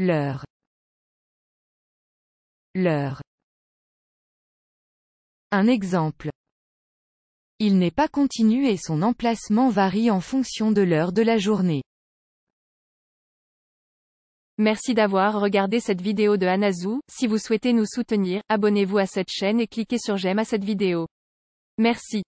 L'heure. L'heure. Un exemple. Il n'est pas continu et son emplacement varie en fonction de l'heure de la journée. Merci d'avoir regardé cette vidéo de Anazou, si vous souhaitez nous soutenir, abonnez-vous à cette chaîne et cliquez sur j'aime à cette vidéo. Merci.